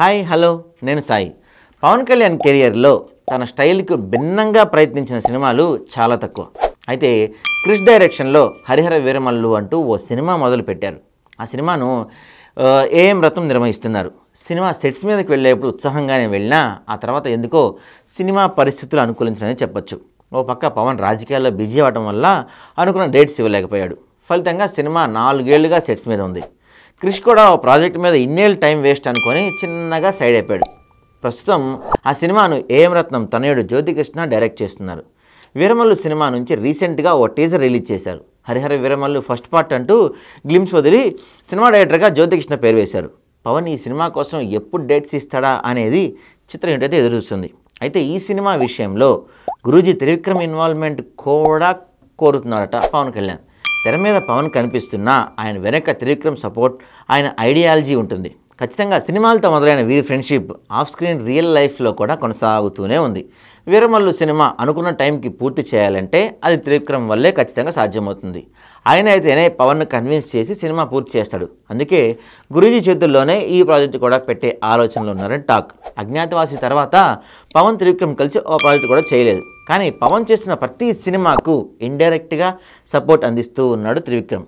hi hello నేను సాయి పవన్ కళ్యాణ్ కెరియర్లో తన స్టైల్కు భిన్నంగా ప్రయత్నించిన సినిమాలు చాలా తక్కువ అయితే క్రిష్ డైరెక్షన్లో హరిహర వీరమల్లు అంటూ ఓ సినిమా మొదలుపెట్టారు ఆ సినిమాను ఏఎం రతం నిర్వహిస్తున్నారు సినిమా సెట్స్ మీదకి వెళ్ళేప్పుడు ఉత్సాహంగానే వెళ్ళినా ఆ తర్వాత ఎందుకో సినిమా పరిస్థితులు అనుకూలించడని చెప్పొచ్చు ఓ పక్క పవన్ రాజకీయాల్లో బిజీ అవ్వడం వల్ల అనుకున్న డేట్స్ ఇవ్వలేకపోయాడు ఫలితంగా సినిమా నాలుగేళ్లుగా సెట్స్ మీద ఉంది క్రిష్ కూడా ఓ ప్రాజెక్ట్ మీద ఇన్నేళ్ళు టైం వేస్ట్ అనుకొని చిన్నగా సైడ్ అయిపోయాడు ప్రస్తుతం ఆ సినిమాను ఏఎం రత్నం తనయుడు జ్యోతికృష్ణ డైరెక్ట్ చేస్తున్నారు వీరమల్లు సినిమా నుంచి రీసెంట్గా ఓ టీజర్ రిలీజ్ చేశారు హరిహర వీరమల్లు ఫస్ట్ పార్ట్ అంటూ గ్లిమ్స్ వదిలి సినిమా డైరెక్టర్గా జ్యోతికృష్ణ పేరు వేశారు పవన్ ఈ సినిమా కోసం ఎప్పుడు డేట్స్ ఇస్తాడా అనేది చిత్రం ఏంటైతే ఎదురుస్తుంది అయితే ఈ సినిమా విషయంలో గురూజీ త్రివిక్రమ్ ఇన్వాల్వ్మెంట్ కూడా కోరుతున్నారట పవన్ కళ్యాణ్ తెర మీద పవన్ కనిపిస్తున్నా ఆయన వెనక త్రివిక్రమ్ సపోర్ట్ ఆయన ఐడియాలజీ ఉంటుంది ఖచ్చితంగా సినిమాలతో మొదలైన వీరి ఫ్రెండ్షిప్ ఆఫ్ స్క్రీన్ రియల్ లైఫ్లో కూడా కొనసాగుతూనే ఉంది వీరమల్లు సినిమా అనుకున్న టైంకి పూర్తి చేయాలంటే అది త్రివిక్రమ్ వల్లే ఖచ్చితంగా సాధ్యమవుతుంది ఆయన అయితేనే పవన్ను కన్విన్స్ చేసి సినిమా పూర్తి చేస్తాడు అందుకే గురూజీ చేతుల్లోనే ఈ ప్రాజెక్ట్ కూడా పెట్టే ఆలోచనలు ఉన్నారని టాక్ అజ్ఞాతవాసి తర్వాత పవన్ త్రివిక్రమ్ కలిసి ఓ ప్రాజెక్ట్ కూడా చేయలేదు కానీ పవన్ చేస్తున్న ప్రతి సినిమాకు ఇండైరెక్ట్గా సపోర్ట్ అందిస్తూ ఉన్నాడు త్రివిక్రమ్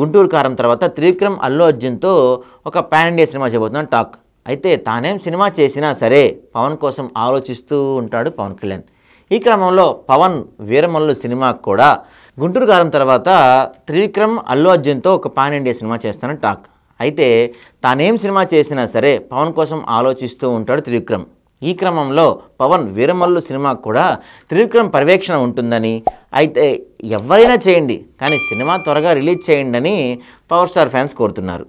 గుంటూరు కారం తర్వాత త్రివిక్రమ్ అల్లు అర్జున్తో ఒక పాన్ ఇండియా సినిమా చేయబోతున్నాను టాక్ అయితే తానేం సినిమా చేసినా సరే పవన్ కోసం ఆలోచిస్తూ ఉంటాడు పవన్ కళ్యాణ్ ఈ క్రమంలో పవన్ వీరమల్లు సినిమా కూడా గుంటూరు కారం తర్వాత త్రివిక్రమ్ అల్లు అర్జున్తో ఒక పాన్ ఇండియా సినిమా చేస్తానని టాక్ అయితే తానేం సినిమా చేసినా సరే పవన్ కోసం ఆలోచిస్తూ ఉంటాడు త్రివిక్రమ్ ఈ క్రమంలో పవన్ వీరమల్లు సినిమా కూడా త్రివిక్రమ్ పర్యవేక్షణ ఉంటుందని అయితే ఎవరైనా చేయండి కానీ సినిమా త్వరగా రిలీజ్ చేయండి అని పవర్ స్టార్ ఫ్యాన్స్ కోరుతున్నారు